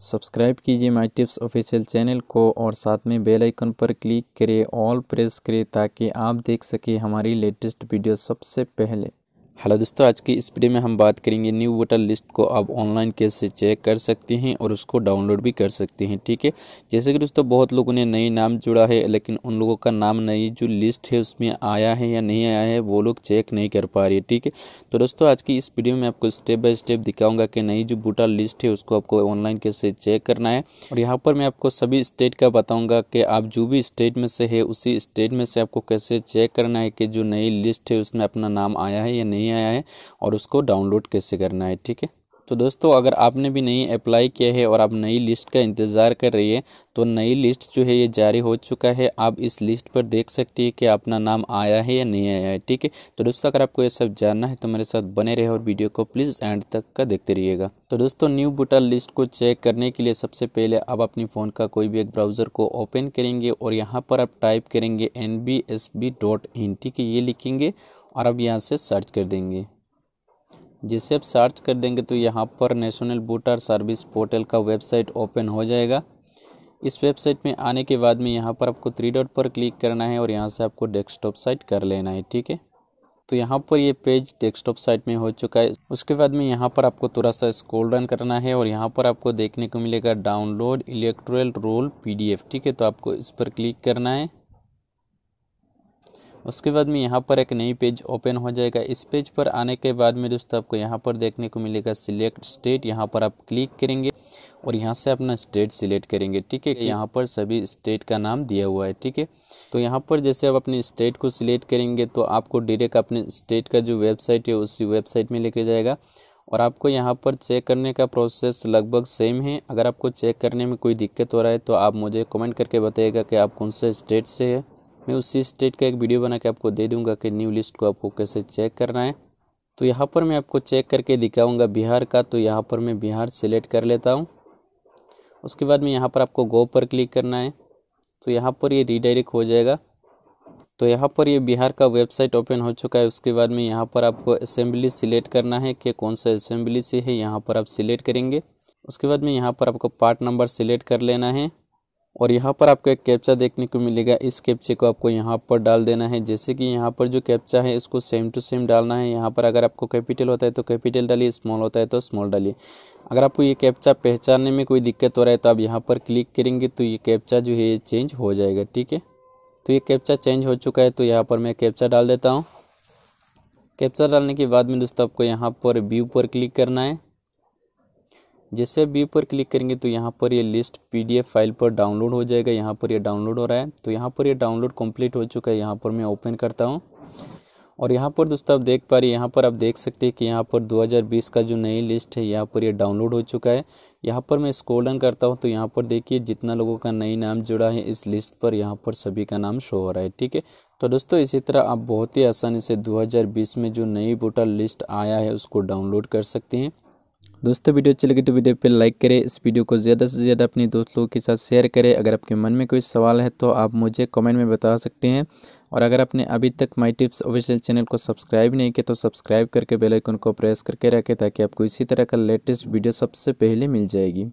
subscribe कीजिए my tips official channel को और साथ में बेल आइकन पर क्लिक करें ऑल प्रेस करें ताकि आप देख सकें हमारी लेटेस्ट वीडियो सबसे पहले हेलो दोस्तों आज की इस वीडियो में हम बात करेंगे न्यू वोटर लिस्ट को आप ऑनलाइन कैसे चेक कर सकते हैं और उसको डाउनलोड भी कर सकते हैं ठीक है जैसे कि दोस्तों बहुत लोगों ने नई नाम जुड़ा है लेकिन उन लोगों का नाम नई जो लिस्ट है उसमें आया है या नहीं आया है वो लोग चेक नहीं कर पा रहे ठीक है तो दोस्तों आज की इस वीडियो में आपको स्टेप बाय स्टेप दिखाऊंगा कि नई जो वोटर लिस्ट है उसको आपको ऑनलाइन कैसे चेक करना है और यहाँ पर मैं आपको सभी स्टेट का बताऊँगा कि आप जो भी स्टेट में से है उसी स्टेट में से आपको कैसे चेक करना है कि जो नई लिस्ट है उसमें अपना नाम आया है या नहीं नहीं आया है और उसको डाउनलोड कैसे करना है ठीक है तो दोस्तों अगर आपने भी नहीं अप्लाई किया है और आप नई लिस्ट का इंतज़ार कर रही है तो नई लिस्ट जो है ये जारी हो चुका है आप इस लिस्ट पर देख सकती है कि अपना नाम आया है या नहीं आया है ठीक है तो दोस्तों अगर आपको ये सब जानना है तो मेरे साथ बने रहे और वीडियो को प्लीज़ एंड तक का देखते रहिएगा तो दोस्तों न्यू बूटर लिस्ट को चेक करने के लिए सबसे पहले आप अपनी फ़ोन का कोई भी एक ब्राउज़र को ओपन करेंगे और यहाँ पर आप टाइप करेंगे एन ठीक है ये लिखेंगे और अब यहाँ से सर्च कर देंगे जैसे आप सर्च कर देंगे तो यहाँ पर नेशनल वोटर सर्विस पोर्टल का वेबसाइट ओपन हो जाएगा इस वेबसाइट में आने के बाद में यहाँ पर आपको थ्री डॉट पर क्लिक करना है और यहाँ से आपको डेस्कटॉप साइट कर लेना है ठीक है तो यहाँ पर ये पेज डेस्कटॉप साइट में हो चुका है उसके बाद में यहाँ पर आपको थोड़ा सा स्क्रॉल रन करना है और यहाँ पर आपको देखने को मिलेगा डाउनलोड इलेक्ट्रल रोल पी ठीक है तो आपको इस पर क्लिक करना है उसके बाद में यहाँ पर एक नई पेज ओपन हो जाएगा इस पेज पर आने के बाद में दोस्तों आपको यहाँ पर देखने को मिलेगा सिलेक्ट स्टेट यहाँ पर आप क्लिक करेंगे और यहाँ से अपना स्टेट सिलेक्ट करेंगे ठीक है यहाँ पर सभी स्टेट का नाम दिया हुआ है ठीक है तो यहाँ पर जैसे आप अपने स्टेट को सिलेक्ट करेंगे तो आपको डायरेक्ट अपने स्टेट का जो वेबसाइट है उसी वेबसाइट में लेके जाएगा और आपको यहाँ पर चेक करने का प्रोसेस लगभग सेम है अगर आपको चेक करने में कोई दिक्कत हो रहा है तो आप मुझे कमेंट करके बताइएगा कि आप कौन से स्टेट से हैं मैं उसी स्टेट का एक वीडियो बना के आपको दे दूंगा कि न्यू लिस्ट को आपको कैसे चेक करना है तो यहाँ पर मैं आपको चेक करके दिखाऊंगा बिहार का तो यहाँ पर मैं बिहार सेलेक्ट कर लेता हूँ उसके बाद में यहाँ पर आपको गो पर क्लिक करना है तो यहाँ पर ये रिडायरेक्ट हो जाएगा तो यहाँ पर ये बिहार का वेबसाइट ओपन हो चुका है उसके बाद में यहाँ पर आपको असेंबली सिलेक्ट करना है कि कौन सा असेंबली से है यहाँ पर आप सिलेक्ट करेंगे उसके बाद में यहाँ पर आपको पार्ट नंबर सिलेक्ट कर लेना है और यहाँ पर आपको एक कैप्चा देखने को मिलेगा इस कैप्चे को आपको यहाँ पर डाल देना है जैसे कि यहाँ पर जो कैप्चा है इसको सेम टू सेम डालना है यहाँ पर अगर आपको कैपिटल होता है तो कैपिटल डालिए स्मॉल होता है तो स्मॉल डालिए अगर आपको ये कैप्चा पहचानने में कोई दिक्कत हो रहा है तो आप यहाँ पर क्लिक करेंगे तो ये कैप्चा जो है ये चेंज हो जाएगा ठीक है तो ये कैप्चा चेंज हो चुका है तो यहाँ पर मैं कैप्चा डाल देता हूँ कैप्चा डालने के बाद में दोस्तों आपको यहाँ पर व्यू पर क्लिक करना है जैसे व्यू पर क्लिक करेंगे तो यहाँ पर ये लिस्ट पीडीएफ फाइल पर डाउनलोड हो जाएगा यहाँ पर ये डाउनलोड हो रहा है तो यहाँ पर ये डाउनलोड कंप्लीट हो चुका है यहाँ पर मैं ओपन करता हूँ और यहाँ पर दोस्तों आप देख पा रहे हैं यहाँ पर आप देख सकते हैं कि यहाँ पर 2020 का जो नई लिस्ट है यहाँ पर ये डाउनलोड हो चुका है यहाँ पर मैं स्कोल डाउन करता हूँ तो यहाँ पर देखिए जितना लोगों का नई नाम जुड़ा है इस लिस्ट पर यहाँ पर सभी का नाम शो हो रहा है ठीक है तो दोस्तों इसी तरह आप बहुत ही आसानी से 2020 में जो नई वोटर लिस्ट आया है उसको डाउनलोड कर सकते हैं दोस्तों वीडियो अच्छी लगी तो वीडियो पर लाइक करें इस वीडियो को ज़्यादा से ज़्यादा अपने दोस्त लोगों के साथ शेयर करें अगर आपके मन में कोई सवाल है तो आप मुझे कमेंट में बता सकते हैं और अगर आपने अभी तक माई टिप्स ऑफिशियल चैनल को सब्सक्राइब नहीं किया तो सब्सक्राइब करके बेलाइकन को प्रेस करके रखें ताकि आपको इसी तरह का लेटेस्ट वीडियो सबसे पहले मिल जाएगी